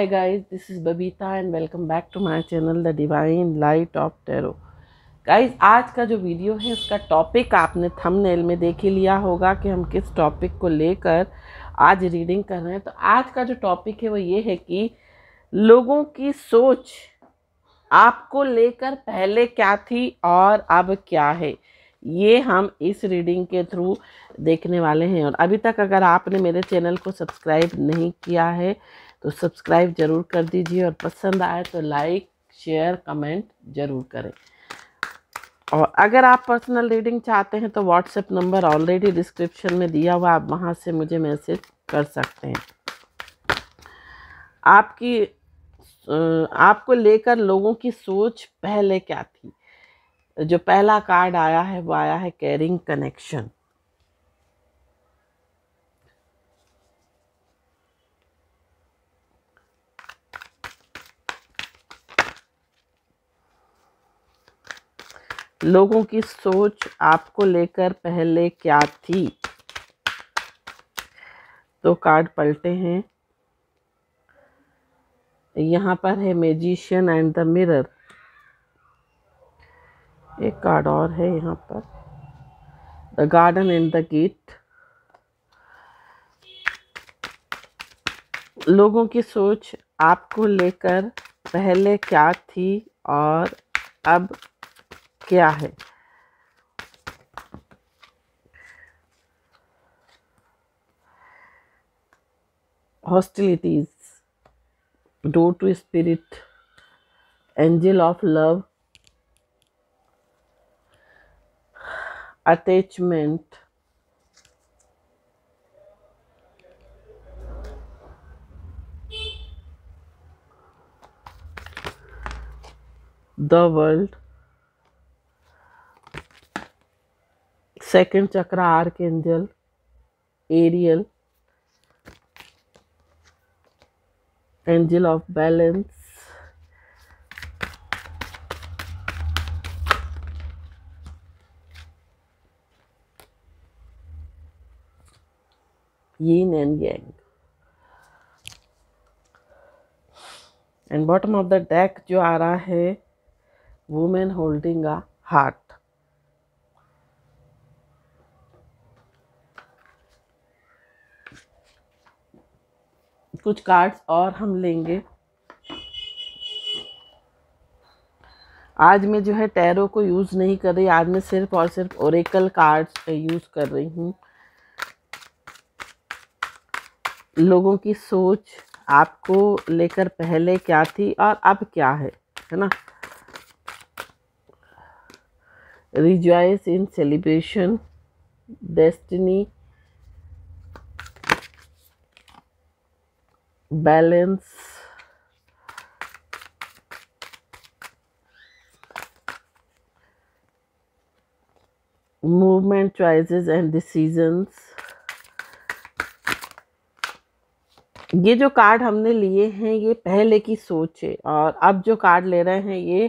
Hi guys, this is Babita and welcome back to my channel The Divine Light of Tarot. Guys आज का जो video है उसका topic आपने थंबनेल में देख ही लिया होगा कि हम किस टॉपिक को लेकर आज रीडिंग कर रहे हैं तो आज का जो टॉपिक है वो ये है कि लोगों की सोच आपको लेकर पहले क्या थी और अब क्या है ये हम इस रीडिंग के थ्रू देखने वाले हैं और अभी तक अगर आपने मेरे चैनल को सब्सक्राइब नहीं किया है तो सब्सक्राइब ज़रूर कर दीजिए और पसंद आए तो लाइक शेयर कमेंट ज़रूर करें और अगर आप पर्सनल रीडिंग चाहते हैं तो व्हाट्सएप नंबर ऑलरेडी डिस्क्रिप्शन में दिया हुआ आप वहाँ से मुझे मैसेज कर सकते हैं आपकी आपको लेकर लोगों की सोच पहले क्या थी जो पहला कार्ड आया है वो आया है कैरिंग कनेक्शन लोगों की सोच आपको लेकर पहले क्या थी तो कार्ड पलटे हैं यहाँ पर है मेजिशियन एंड द मिरर एक कार्ड और है यहाँ पर the garden and the gate लोगों की सोच आपको लेकर पहले क्या थी और अब क्या है hostilities door to spirit angel of love attachment the world second chakra archangel Ariel angel of balance yin and yang and bottom of the deck जो आ रहा है वुमेन होल्डिंग अ हार्ट कुछ कार्ड्स और हम लेंगे आज मैं जो है टैरो को यूज़ नहीं कर रही आज मैं सिर्फ और सिर्फ ओरेकल कार्ड्स यूज़ कर रही हूँ लोगों की सोच आपको लेकर पहले क्या थी और अब क्या है है ना rejoice in celebration destiny balance movement choices and decisions ये जो कार्ड हमने लिए हैं ये पहले की सोच है और अब जो कार्ड ले रहे हैं ये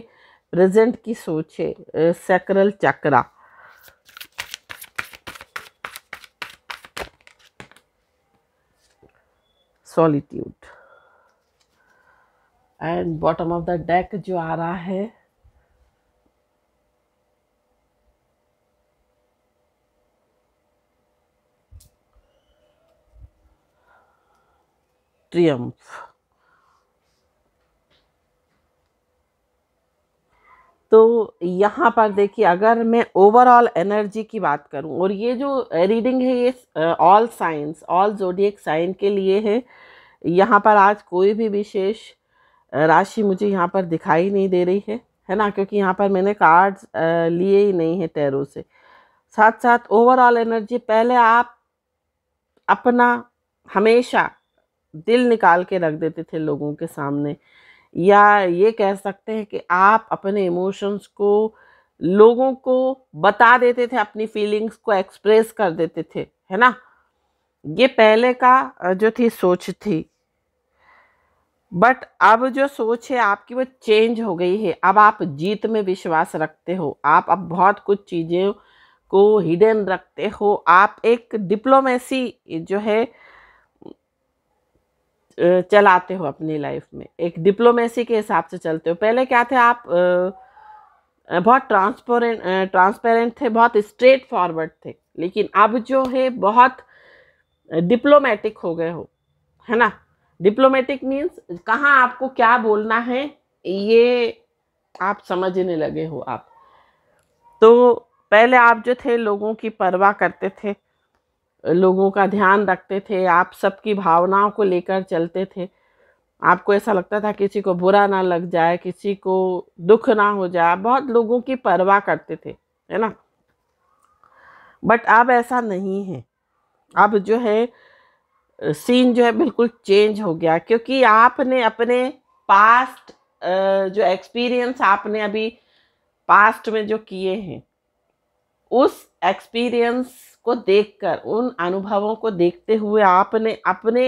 प्रेजेंट की सोच है sacral chakra solitude and bottom of the deck जो आ रहा है ट्रियम्फ तो यहाँ पर देखिए अगर मैं ओवरऑल एनर्जी की बात करूँ और ये जो रीडिंग है ये all signs all zodiac sign के लिए है यहाँ पर आज कोई भी विशेष राशि मुझे यहाँ पर दिखाई नहीं दे रही है है ना क्योंकि यहाँ पर मैंने कार्ड्स लिए ही नहीं है टैरो से साथ साथ ओवरऑल एनर्जी पहले आप अपना हमेशा दिल निकाल के रख देते थे लोगों के सामने या ये कह सकते हैं कि आप अपने इमोशंस को लोगों को बता देते थे अपनी फीलिंग्स को एक्सप्रेस कर देते थे है ना ये पहले का जो थी सोच थी बट अब जो सोच है आपकी वो चेंज हो गई है अब आप जीत में विश्वास रखते हो आप अब बहुत कुछ चीज़ें को हिडन रखते हो आप एक डिप्लोमेसी जो है चलाते हो अपनी लाइफ में एक डिप्लोमेसी के हिसाब से चलते हो पहले क्या थे आप बहुत ट्रांसपेरेंट ट्रांसपेरेंट थे बहुत स्ट्रेट फॉरवर्ड थे लेकिन अब जो है बहुत डिप्लोमेटिक हो गए हो है ना डिप्लोमेटिक मीन्स कहाँ आपको क्या बोलना है ये आप समझने लगे हो आप तो पहले आप जो थे लोगों की परवाह करते थे लोगों का ध्यान रखते थे आप सबकी भावनाओं को लेकर चलते थे आपको ऐसा लगता था किसी को बुरा ना लग जाए किसी को दुख ना हो जाए बहुत लोगों की परवाह करते थे है ना बट अब ऐसा नहीं है अब जो है सीन जो है बिल्कुल चेंज हो गया क्योंकि आपने अपने पास्ट जो एक्सपीरियंस आपने अभी पास्ट में जो किए हैं उस एक्सपीरियंस को देखकर उन अनुभवों को देखते हुए आपने अपने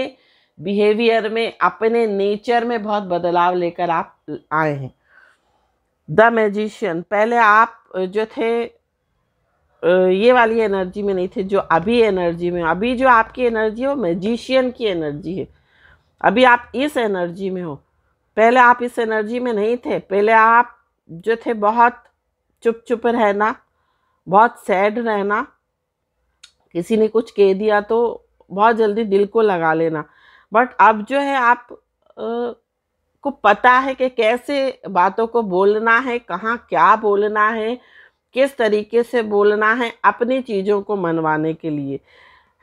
बिहेवियर में अपने नेचर में बहुत बदलाव लेकर आप आए हैं द मैजिशियन पहले आप जो थे ये वाली एनर्जी में नहीं थे जो अभी एनर्जी में अभी जो आपकी एनर्जी है वो मैजिशियन की एनर्जी है अभी आप इस एनर्जी में हो पहले आप इस एनर्जी में नहीं थे पहले आप जो थे बहुत चुप चुप रहना बहुत सैड रहना किसी ने कुछ कह दिया तो बहुत जल्दी दिल को लगा लेना बट अब जो है आप आ, को पता है कि कैसे बातों को बोलना है कहाँ क्या बोलना है किस तरीके से बोलना है अपनी चीज़ों को मनवाने के लिए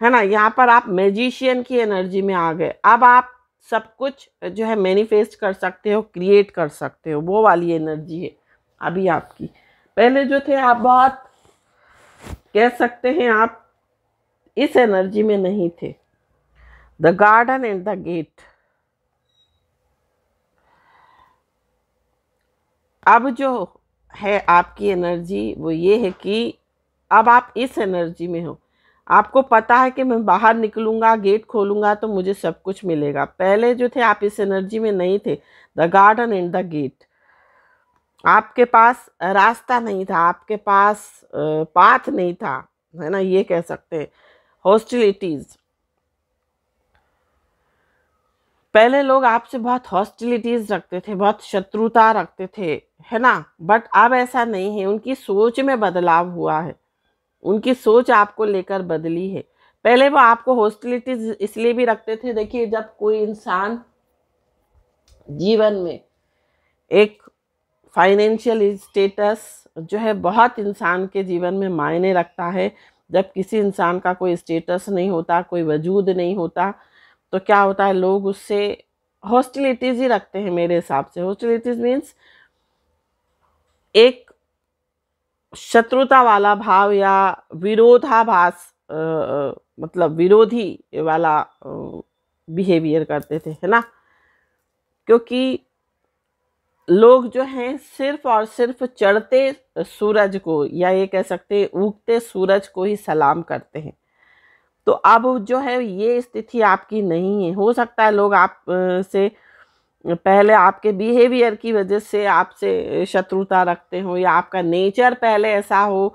है ना यहाँ पर आप मैजिशियन की एनर्जी में आ गए अब आप सब कुछ जो है मैनिफेस्ट कर सकते हो क्रिएट कर सकते हो वो वाली एनर्जी है अभी आपकी पहले जो थे आप बहुत कह सकते हैं आप इस एनर्जी में नहीं थे the garden and the gate अब जो है आपकी एनर्जी वो ये है कि अब आप इस एनर्जी में हो आपको पता है कि मैं बाहर निकलूँगा गेट खोलूँगा तो मुझे सब कुछ मिलेगा पहले जो थे आप इस एनर्जी में नहीं थे the garden and the gate आपके पास रास्ता नहीं था आपके पास पाथ नहीं था है ना ये कह सकते हैं हॉस्टिलिटीज़ पहले लोग आपसे बहुत हॉस्टिलिटीज रखते थे बहुत शत्रुता रखते थे है ना बट अब ऐसा नहीं है उनकी सोच में बदलाव हुआ है उनकी सोच आपको लेकर बदली है पहले वो आपको हॉस्टिलिटीज इसलिए भी रखते थे देखिए जब कोई इंसान जीवन में एक फाइनेंशियल स्टेटस जो है बहुत इंसान के जीवन में मायने रखता है जब किसी इंसान का कोई स्टेटस नहीं होता कोई वजूद नहीं होता तो क्या होता है लोग उससे हॉस्टिलिटीज़ ही रखते हैं मेरे हिसाब से हॉस्टिलिटीज़ मीन्स एक शत्रुता वाला भाव या विरोधाभास मतलब विरोधी वाला बिहेवियर करते थे है ना क्योंकि लोग जो हैं सिर्फ और सिर्फ चढ़ते सूरज को या ये कह सकते उगते सूरज को ही सलाम करते हैं तो अब जो है ये स्थिति आपकी नहीं है हो सकता है लोग आप से पहले आपके बिहेवियर की वजह से आपसे शत्रुता रखते हो या आपका नेचर पहले ऐसा हो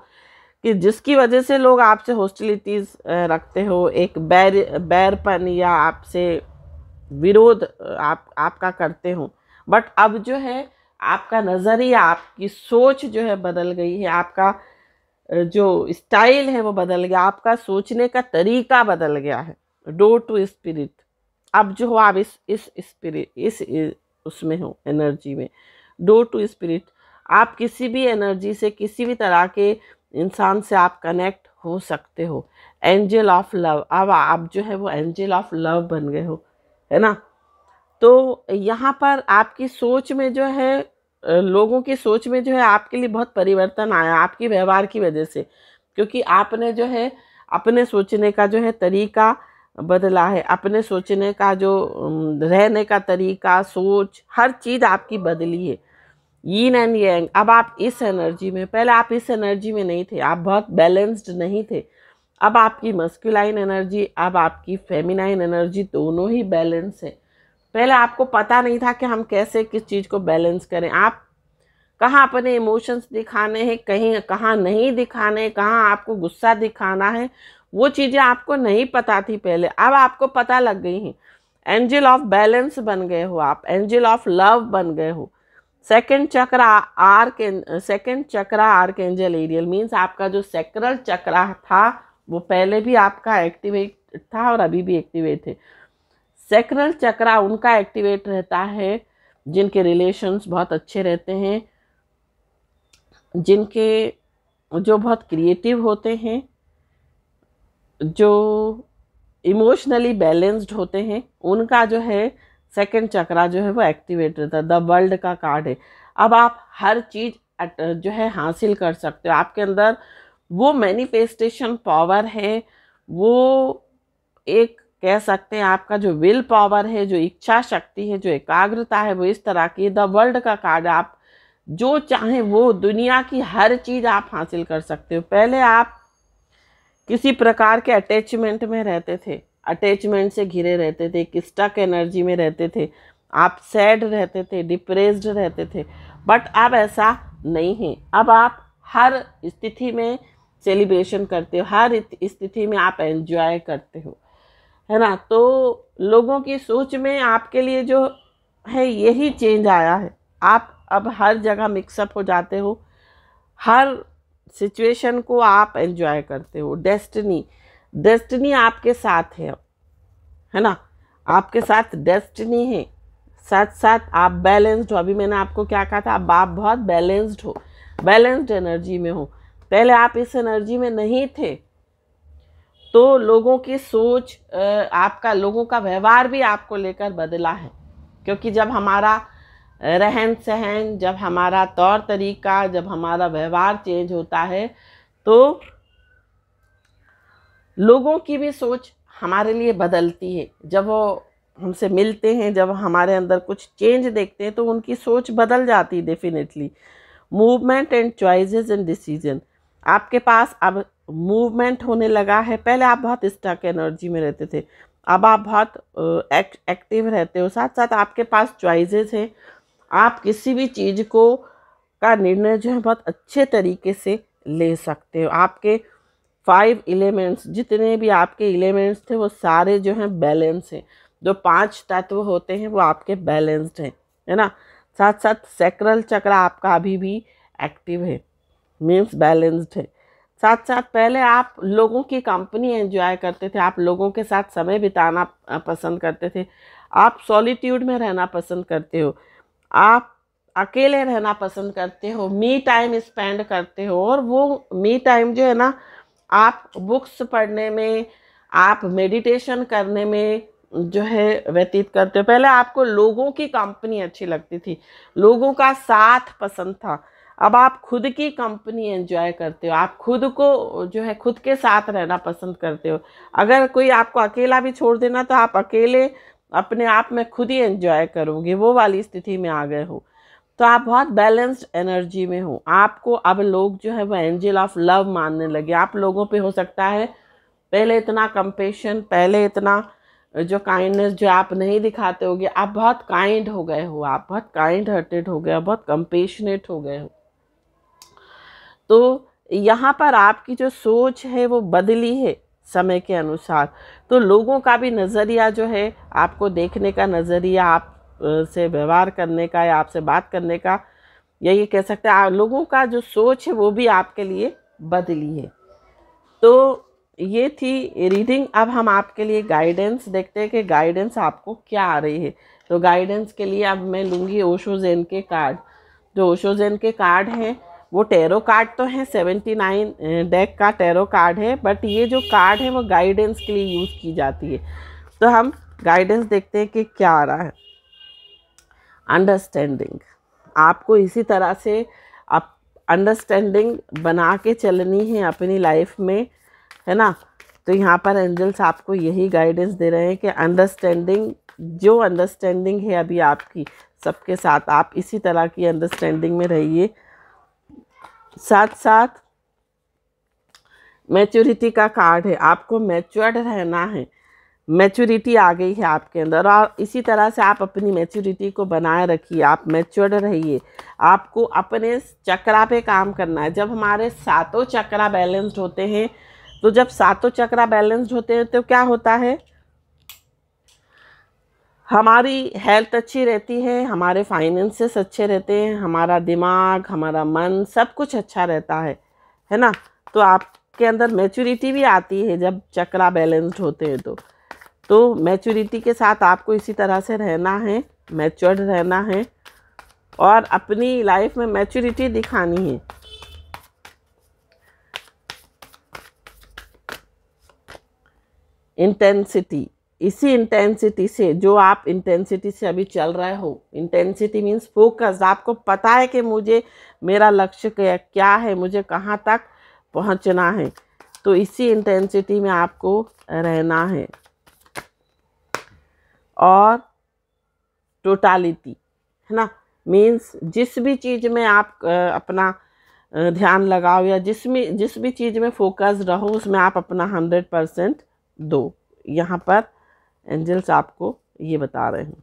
कि जिसकी वजह से लोग आपसे हॉस्टिलिटीज़ रखते हो एक बैर बैरपन या आपसे विरोध आप आपका करते हो बट अब जो है आपका नज़रिया आपकी सोच जो है बदल गई है आपका जो स्टाइल है वो बदल गया आपका सोचने का तरीका बदल गया है डोर टू स्पिरिट अब जो हो आप इस इस स्पिरिट इस, इस उसमें हो एनर्जी में डोर टू स्पिरिट आप किसी भी एनर्जी से किसी भी तरह के इंसान से आप कनेक्ट हो सकते हो एंजल ऑफ लव अब आप जो है वो एंजल ऑफ लव बन गए हो है ना तो यहाँ पर आपकी सोच में जो है लोगों की सोच में जो है आपके लिए बहुत परिवर्तन आया आपकी व्यवहार की वजह से क्योंकि आपने जो है अपने सोचने का जो है तरीका बदला है अपने सोचने का जो रहने का तरीका सोच हर चीज़ आपकी बदली है यीन एंड यंग अब आप इस एनर्जी में पहले आप इस एनर्जी में नहीं थे आप बहुत बैलेंस्ड नहीं थे अब आपकी मस्कुलाइन एनर्जी अब आपकी फेमिनाइन एनर्जी दोनों ही बैलेंस है पहले आपको पता नहीं था कि हम कैसे किस चीज़ को बैलेंस करें आप कहाँ अपने इमोशंस दिखाने हैं कहीं कहाँ नहीं दिखाने कहाँ आपको गुस्सा दिखाना है वो चीज़ें आपको नहीं पता थी पहले अब आपको पता लग गई हैं एंजल ऑफ बैलेंस बन गए हो आप एंजल ऑफ लव बन गए हो सेकेंड चक्रा आर के सेकेंड चक्रा आर के एंजल एरियल मीन्स आपका जो सेक्रल चक्रा था वो पहले भी आपका एक्टिवेट था और अभी भी एक्टिवेट है सेक्रल चक्रा उनका एक्टिवेट रहता है जिनके रिलेशंस बहुत अच्छे रहते हैं जिनके जो बहुत क्रिएटिव होते हैं जो इमोशनली बैलेंस्ड होते हैं उनका जो है सेकंड चक्रा जो है वो एक्टिवेट रहता है द वर्ल्ड का कार्ड है अब आप हर चीज़ जो है हासिल कर सकते हो आपके अंदर वो मैनिफेस्टेशन पावर है वो एक कह सकते हैं आपका जो विल पावर है जो इच्छा शक्ति है जो एकाग्रता है वो इस तरह की द वर्ल्ड का कार्ड आप जो चाहें वो दुनिया की हर चीज़ आप हासिल कर सकते हो पहले आप किसी प्रकार के अटैचमेंट में रहते थे अटैचमेंट से घिरे रहते थे एक स्टक एनर्जी में रहते थे आप सैड रहते थे डिप्रेस्ड रहते थे बट अब ऐसा नहीं है अब आप हर स्थिति में सेलिब्रेशन करते हो हर स्थिति में आप एंजॉय करते हो है ना तो लोगों की सोच में आपके लिए जो है यही चेंज आया है आप अब हर जगह मिक्सअप हो जाते हो हर सिचुएशन को आप एंजॉय करते हो डेस्टिनी डेस्टिनी आपके साथ है है ना आपके साथ डेस्टिनी है साथ साथ आप बैलेंस्ड हो अभी मैंने आपको क्या कहा था अब आप बहुत बैलेंस्ड हो बैलेंस्ड एनर्जी में हो पहले आप इस एनर्जी में नहीं थे तो लोगों की सोच आपका लोगों का व्यवहार भी आपको लेकर बदला है क्योंकि जब हमारा रहन सहन जब हमारा तौर तरीका जब हमारा व्यवहार चेंज होता है तो लोगों की भी सोच हमारे लिए बदलती है जब वो हमसे मिलते हैं जब हमारे अंदर कुछ चेंज देखते हैं तो उनकी सोच बदल जाती है definitely movement and choices and decision आपके पास अब मूवमेंट होने लगा है पहले आप बहुत स्टक एनर्जी में रहते थे अब आप बहुत एक, एक्टिव रहते हो साथ साथ आपके पास चॉइसेस हैं आप किसी भी चीज़ को का निर्णय जो है बहुत अच्छे तरीके से ले सकते हो आपके फाइव एलिमेंट्स जितने भी आपके एलिमेंट्स थे वो सारे जो हैं बैलेंस हैं जो पांच तत्व होते हैं वो आपके बैलेंस्ड हैं है ना साथ साथ सेक्रल चक्र आपका अभी भी एक्टिव है मीन्स बैलेंस्ड है साथ साथ पहले आप लोगों की कंपनी एंजॉय करते थे आप लोगों के साथ समय बिताना पसंद करते थे आप सॉलिट्यूड में रहना पसंद करते हो आप अकेले रहना पसंद करते हो मी टाइम स्पेंड करते हो और वो मी टाइम जो है ना आप बुक्स पढ़ने में आप मेडिटेशन करने में जो है व्यतीत करते हो पहले आपको लोगों की कंपनी अच्छी लगती थी लोगों का साथ पसंद था अब आप खुद की कंपनी एंजॉय करते हो आप खुद को जो है खुद के साथ रहना पसंद करते हो अगर कोई आपको अकेला भी छोड़ देना तो आप अकेले अपने आप में खुद ही एंजॉय करोगे वो वाली स्थिति में आ गए हो तो आप बहुत बैलेंस्ड एनर्जी में हो आपको अब लोग जो है वह एंजल ऑफ लव मानने लगे आप लोगों पे हो सकता है पहले इतना कंपेशन पहले इतना जो काइंडनेस जो आप नहीं दिखाते होगे आप बहुत काइंड हो गए हो आप बहुत काइंड हार्टेड हो गए हो बहुत कंपेशनेट हो गए हो तो यहाँ पर आपकी जो सोच है वो बदली है समय के अनुसार तो लोगों का भी नज़रिया जो है आपको देखने का नज़रिया आप से व्यवहार करने का या आपसे बात करने का या ये कह सकते हैं लोगों का जो सोच है वो भी आपके लिए बदली है तो ये थी रीडिंग अब हम आपके लिए गाइडेंस देखते हैं कि गाइडेंस आपको क्या आ रही है तो गाइडेंस के लिए अब मैं लूँगी ओशो जैन के कार्ड जो ओशो जैन के कार्ड हैं वो टेरो कार्ड तो हैं सेवेंटी नाइन डेक का टेरो कार्ड है बट ये जो कार्ड है वो गाइडेंस के लिए यूज़ की जाती है तो हम गाइडेंस देखते हैं कि क्या आ रहा है अंडरस्टैंडिंग आपको इसी तरह से आप अंडरस्टैंडिंग बना के चलनी है अपनी लाइफ में है ना तो यहाँ पर एंजल्स आपको यही गाइडेंस दे रहे हैं कि अंडरस्टैंडिंग जो अंडरस्टैंडिंग है अभी आपकी सबके साथ आप इसी तरह की अंडरस्टैंडिंग में रहिए साथ साथ मैच्योरिटी का कार्ड है आपको मैच्योर्ड रहना है मैच्योरिटी आ गई है आपके अंदर और इसी तरह से आप अपनी मैच्योरिटी को बनाए रखिए आप मैच्योर्ड रहिए आपको अपने चक्रा पे काम करना है जब हमारे सातों चक्रा बैलेंस्ड होते हैं तो जब सातों चक्रा बैलेंस्ड होते हैं तो क्या होता है हमारी हेल्थ अच्छी रहती है हमारे फाइनेंसेस अच्छे रहते हैं हमारा दिमाग हमारा मन सब कुछ अच्छा रहता है है ना तो आपके अंदर मैच्योरिटी भी आती है जब चक्रा बैलेंस्ड होते हैं तो तो मैच्योरिटी के साथ आपको इसी तरह से रहना है मैच्योर्ड रहना है और अपनी लाइफ में मैच्योरिटी दिखानी है इंटेंसिटी इसी इंटेंसिटी से जो आप इंटेंसिटी से अभी चल रहे हो इंटेंसिटी मीन्स फोकस आपको पता है कि मुझे मेरा लक्ष्य क्या क्या है मुझे कहाँ तक पहुँचना है तो इसी इंटेंसिटी में आपको रहना है और टोटालिटी है ना मीन्स जिस भी चीज़ में आप अपना ध्यान लगाओ या जिस भी जिस भी चीज़ में फोकस रहो उसमें आप अपना हंड्रेड परसेंट दो यहाँ पर एंजल्स आपको ये बता रहे हैं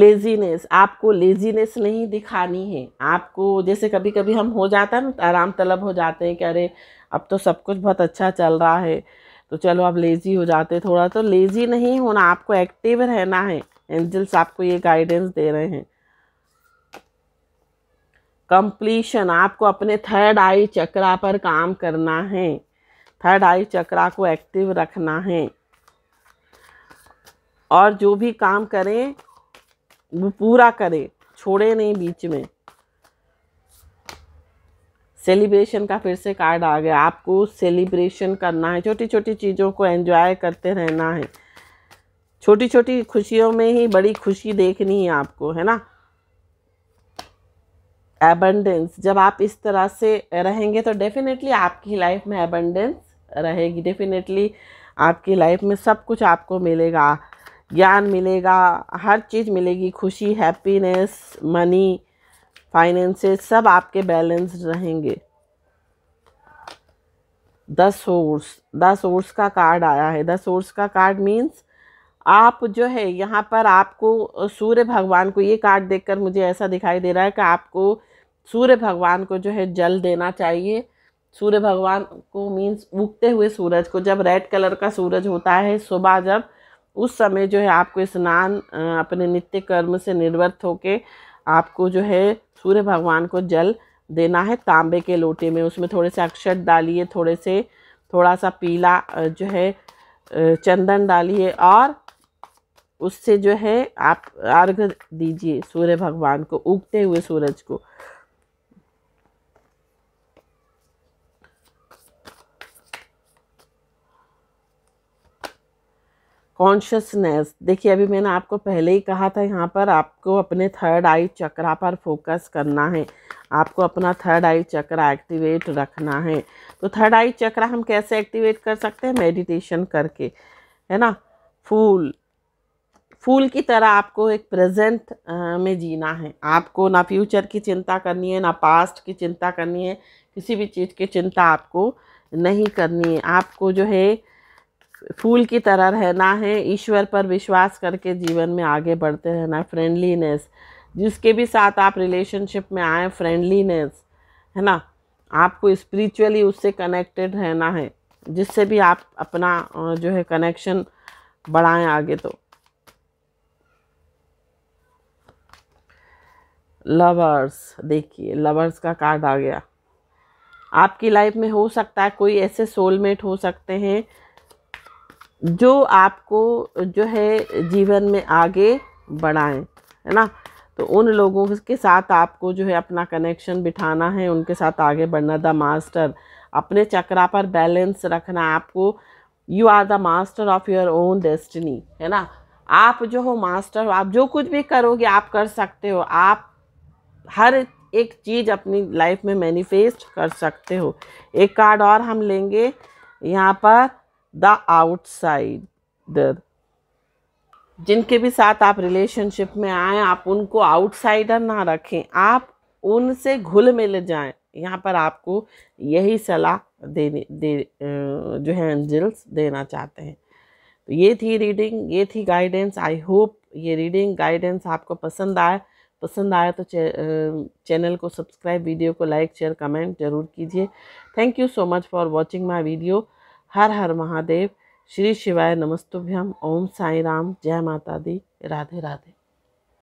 लेजीनेस आपको लेजीनेस नहीं दिखानी है आपको जैसे कभी कभी हम हो जाता है ना आराम तलब हो जाते हैं कि अरे अब तो सब कुछ बहुत अच्छा चल रहा है तो चलो आप लेज़ी हो जाते थोड़ा तो लेज़ी नहीं होना आपको एक्टिव रहना है एंजल्स आपको ये गाइडेंस दे रहे हैं कंप्लीशन आपको अपने थर्ड आई चक्रा पर काम करना है थर्ड आई चक्रा को एक्टिव रखना है और जो भी काम करें वो पूरा करें छोड़े नहीं बीच में सेलिब्रेशन का फिर से कार्ड आ गया आपको सेलिब्रेशन करना है छोटी छोटी चीज़ों को एंजॉय करते रहना है छोटी छोटी खुशियों में ही बड़ी खुशी देखनी है आपको है ना एबंडेंस जब आप इस तरह से रहेंगे तो डेफिनेटली आपकी लाइफ में एबंडेंस रहेगी डेफिनेटली आपकी लाइफ में सब कुछ आपको मिलेगा ज्ञान मिलेगा हर चीज़ मिलेगी खुशी हैप्पीनेस मनी फाइनेंसेस सब आपके बैलेंस रहेंगे द सोर्स द सोर्स का कार्ड आया है द सोर्स का कार्ड मीन्स आप जो है यहाँ पर आपको सूर्य भगवान को ये कार्ड देखकर मुझे ऐसा दिखाई दे रहा है कि आपको सूर्य भगवान को जो है जल देना चाहिए सूर्य भगवान को मीन्स उगते हुए सूरज को जब रेड कलर का सूरज होता है सुबह जब उस समय जो है आपको स्नान अपने नित्य कर्म से निर्वृत्त होके आपको जो है सूर्य भगवान को जल देना है तांबे के लोटे में उसमें थोड़े से अक्षत डालिए थोड़े से थोड़ा सा पीला जो है चंदन डालिए और उससे जो है आप अर्घ दीजिए सूर्य भगवान को उगते हुए सूरज को कॉन्शसनेस देखिए अभी मैंने आपको पहले ही कहा था यहाँ पर आपको अपने थर्ड आई चक्रा पर फोकस करना है आपको अपना थर्ड आई चक्रा एक्टिवेट रखना है तो थर्ड आई चक्रा हम कैसे एक्टिवेट कर सकते हैं मेडिटेशन करके है ना फूल फूल की तरह आपको एक प्रेजेंट में जीना है आपको ना फ्यूचर की चिंता करनी है ना पास्ट की चिंता करनी है किसी भी चीज़ की चिंता आपको नहीं करनी है आपको जो है फूल की तरह रहना है ईश्वर पर विश्वास करके जीवन में आगे बढ़ते रहना है फ्रेंडलीनेस जिसके भी साथ आप रिलेशनशिप में आए फ्रेंडलीनेस है ना आपको स्पिरिचुअली उससे कनेक्टेड रहना है जिससे भी आप अपना जो है कनेक्शन बढ़ाएं आगे तो लवर्स देखिए लवर्स का कार्ड आ गया आपकी लाइफ में हो सकता है कोई ऐसे सोलमेट हो सकते हैं जो आपको जो है जीवन में आगे बढ़ाएं है ना तो उन लोगों के साथ आपको जो है अपना कनेक्शन बिठाना है उनके साथ आगे बढ़ना द मास्टर अपने चक्रा पर बैलेंस रखना आपको you are the master of your own destiny है ना आप जो हो मास्टर हो आप जो कुछ भी करोगे आप कर सकते हो आप हर एक चीज़ अपनी लाइफ में मैनिफेस्ट कर सकते हो एक कार्ड और हम लेंगे यहाँ पर द आउटसाइडर जिनके भी साथ आप रिलेशनशिप में आए आप उनको आउटसाइडर ना रखें आप उनसे घुल मिल जाए यहाँ पर आपको यही सलाह देने दे जो है एंजल्स देना चाहते हैं तो ये थी रीडिंग ये थी गाइडेंस आई होप ये रीडिंग गाइडेंस आपको पसंद आए पसंद आया तो चैनल को सब्सक्राइब वीडियो को लाइक शेयर कमेंट ज़रूर कीजिए thank you so much for watching my video हर हर महादेव श्री शिवाय नमस्तुभ्यम ओम साई राम जय माता दी राधे राधे